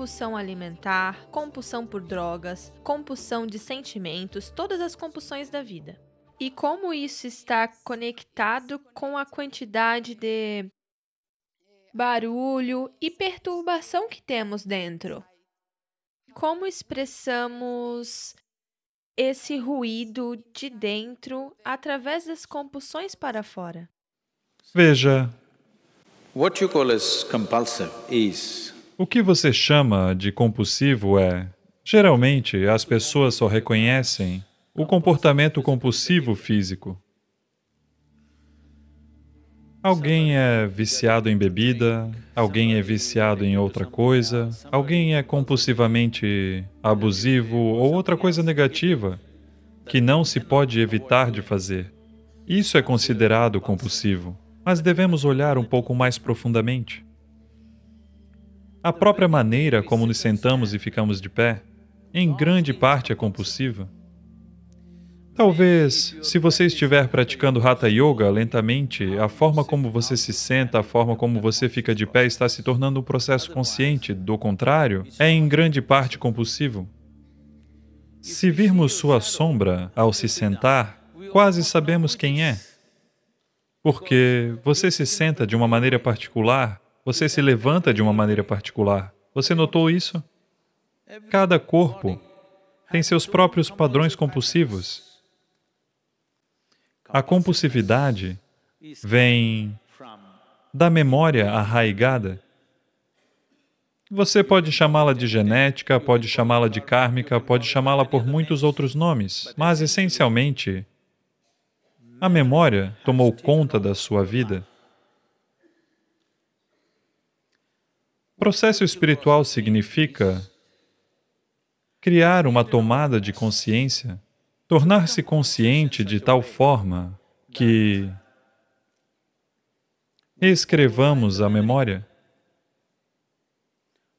compulsão alimentar, compulsão por drogas, compulsão de sentimentos, todas as compulsões da vida. E como isso está conectado com a quantidade de barulho e perturbação que temos dentro? Como expressamos esse ruído de dentro através das compulsões para fora? Veja. What you call as compulsive is o que você chama de compulsivo é. Geralmente, as pessoas só reconhecem o comportamento compulsivo físico. Alguém é viciado em bebida, alguém é viciado em outra coisa, alguém é compulsivamente abusivo ou outra coisa negativa que não se pode evitar de fazer. Isso é considerado compulsivo, mas devemos olhar um pouco mais profundamente. A própria maneira como nos sentamos e ficamos de pé, em grande parte é compulsiva. Talvez, se você estiver praticando Hatha Yoga lentamente, a forma como você se senta, a forma como você fica de pé está se tornando um processo consciente, do contrário, é em grande parte compulsivo. Se virmos sua sombra ao se sentar, quase sabemos quem é. Porque você se senta de uma maneira particular você se levanta de uma maneira particular. Você notou isso? Cada corpo tem seus próprios padrões compulsivos. A compulsividade vem da memória arraigada. Você pode chamá-la de genética, pode chamá-la de kármica, pode chamá-la por muitos outros nomes, mas essencialmente, a memória tomou conta da sua vida. Processo espiritual significa criar uma tomada de consciência, tornar-se consciente de tal forma que escrevamos a memória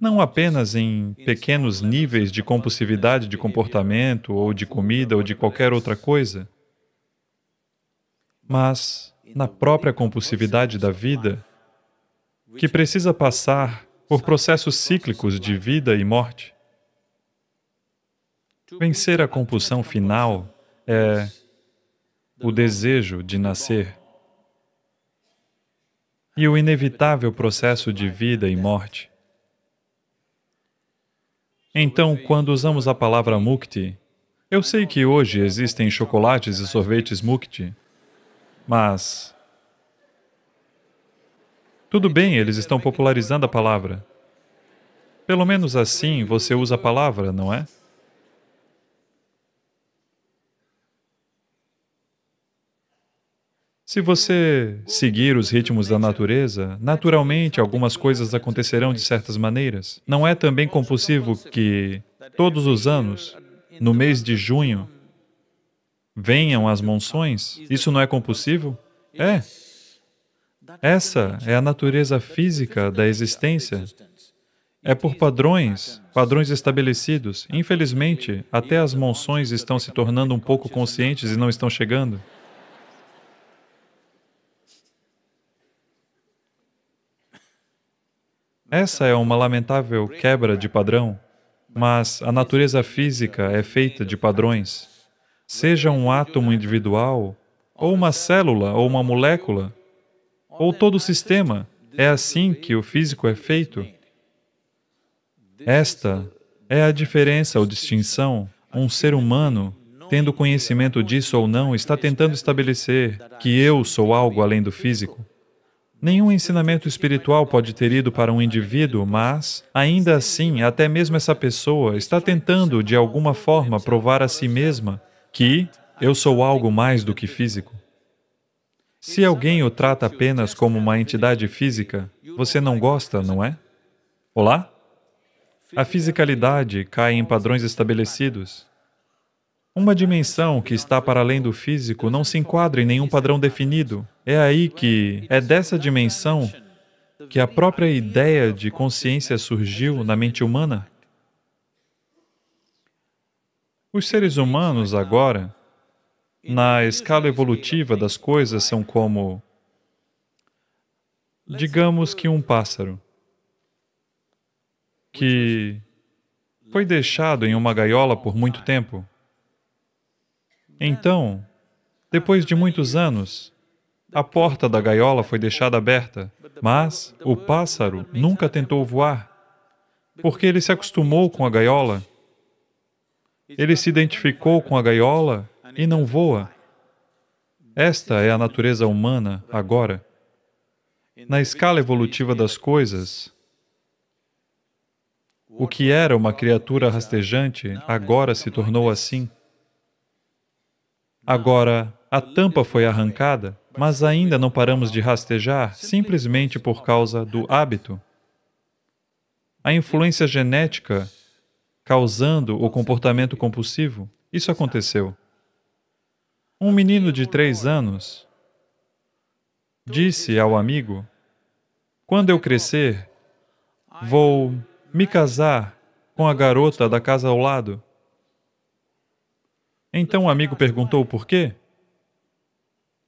não apenas em pequenos níveis de compulsividade de comportamento ou de comida ou de qualquer outra coisa, mas na própria compulsividade da vida, que precisa passar por processos cíclicos de vida e morte. Vencer a compulsão final é o desejo de nascer e o inevitável processo de vida e morte. Então, quando usamos a palavra mukti, eu sei que hoje existem chocolates e sorvetes mukti, mas tudo bem, eles estão popularizando a palavra. Pelo menos assim você usa a palavra, não é? Se você seguir os ritmos da natureza, naturalmente algumas coisas acontecerão de certas maneiras. Não é também compulsivo que todos os anos, no mês de junho, venham as monções? Isso não é compulsivo? É, essa é a natureza física da existência. É por padrões, padrões estabelecidos. Infelizmente, até as monções estão se tornando um pouco conscientes e não estão chegando. Essa é uma lamentável quebra de padrão, mas a natureza física é feita de padrões. Seja um átomo individual, ou uma célula, ou uma molécula, ou todo o sistema. É assim que o físico é feito. Esta é a diferença ou distinção. Um ser humano, tendo conhecimento disso ou não, está tentando estabelecer que eu sou algo além do físico. Nenhum ensinamento espiritual pode ter ido para um indivíduo, mas, ainda assim, até mesmo essa pessoa está tentando, de alguma forma, provar a si mesma que eu sou algo mais do que físico. Se alguém o trata apenas como uma entidade física, você não gosta, não é? Olá? A fisicalidade cai em padrões estabelecidos. Uma dimensão que está para além do físico não se enquadra em nenhum padrão definido. É aí que, é dessa dimensão que a própria ideia de consciência surgiu na mente humana. Os seres humanos agora na escala evolutiva das coisas são como, digamos que um pássaro que foi deixado em uma gaiola por muito tempo. Então, depois de muitos anos, a porta da gaiola foi deixada aberta, mas o pássaro nunca tentou voar, porque ele se acostumou com a gaiola. Ele se identificou com a gaiola e não voa. Esta é a natureza humana agora. Na escala evolutiva das coisas, o que era uma criatura rastejante agora se tornou assim. Agora, a tampa foi arrancada, mas ainda não paramos de rastejar simplesmente por causa do hábito. A influência genética causando o comportamento compulsivo, isso aconteceu. Um menino de três anos disse ao amigo: Quando eu crescer, vou me casar com a garota da casa ao lado. Então o amigo perguntou por quê?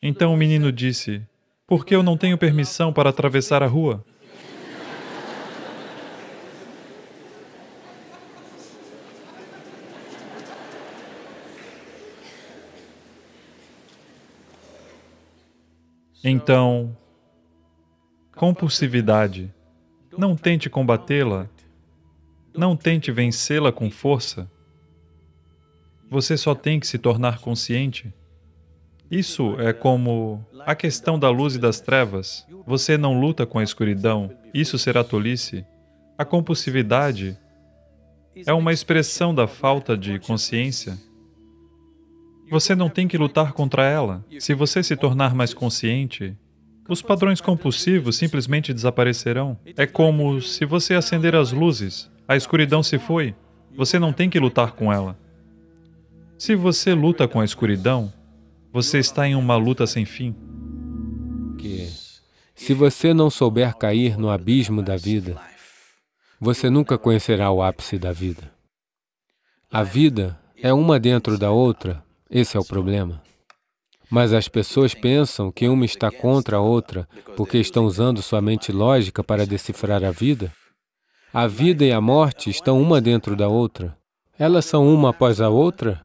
Então o menino disse: Porque eu não tenho permissão para atravessar a rua. Então, compulsividade, não tente combatê-la, não tente vencê-la com força. Você só tem que se tornar consciente. Isso é como a questão da luz e das trevas. Você não luta com a escuridão, isso será tolice. A compulsividade é uma expressão da falta de consciência. Você não tem que lutar contra ela. Se você se tornar mais consciente, os padrões compulsivos simplesmente desaparecerão. É como se você acender as luzes, a escuridão se foi. Você não tem que lutar com ela. Se você luta com a escuridão, você está em uma luta sem fim. Que se você não souber cair no abismo da vida, você nunca conhecerá o ápice da vida. A vida é uma dentro da outra, esse é o problema. Mas as pessoas pensam que uma está contra a outra porque estão usando sua mente lógica para decifrar a vida. A vida e a morte estão uma dentro da outra. Elas são uma após a outra?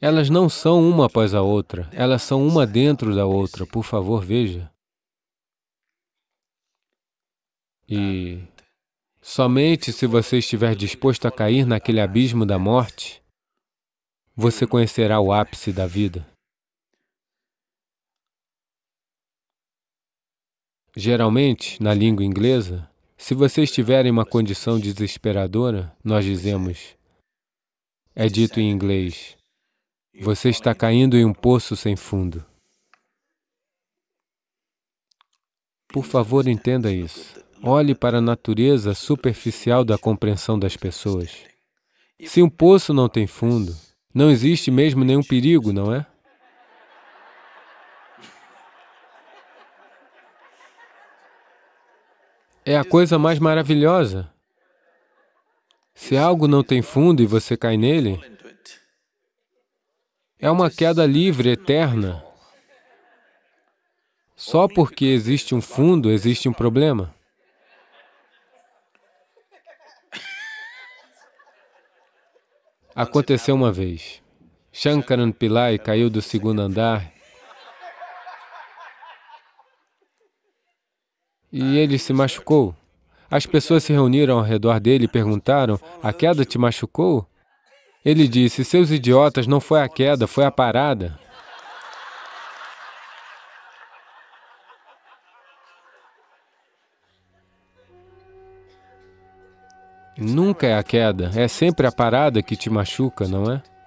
Elas não são uma após a outra, elas são uma dentro da outra. Por favor, veja. E somente se você estiver disposto a cair naquele abismo da morte, você conhecerá o ápice da vida. Geralmente, na língua inglesa, se você estiver em uma condição desesperadora, nós dizemos, é dito em inglês, você está caindo em um poço sem fundo. Por favor, entenda isso. Olhe para a natureza superficial da compreensão das pessoas. Se um poço não tem fundo, não existe mesmo nenhum perigo, não é? É a coisa mais maravilhosa. Se algo não tem fundo e você cai nele, é uma queda livre, eterna. Só porque existe um fundo, existe um problema. Aconteceu uma vez. Shankaran Pillai caiu do segundo andar e ele se machucou. As pessoas se reuniram ao redor dele e perguntaram, a queda te machucou? Ele disse, seus idiotas, não foi a queda, foi a parada. Nunca é a queda, é sempre a parada que te machuca, não é?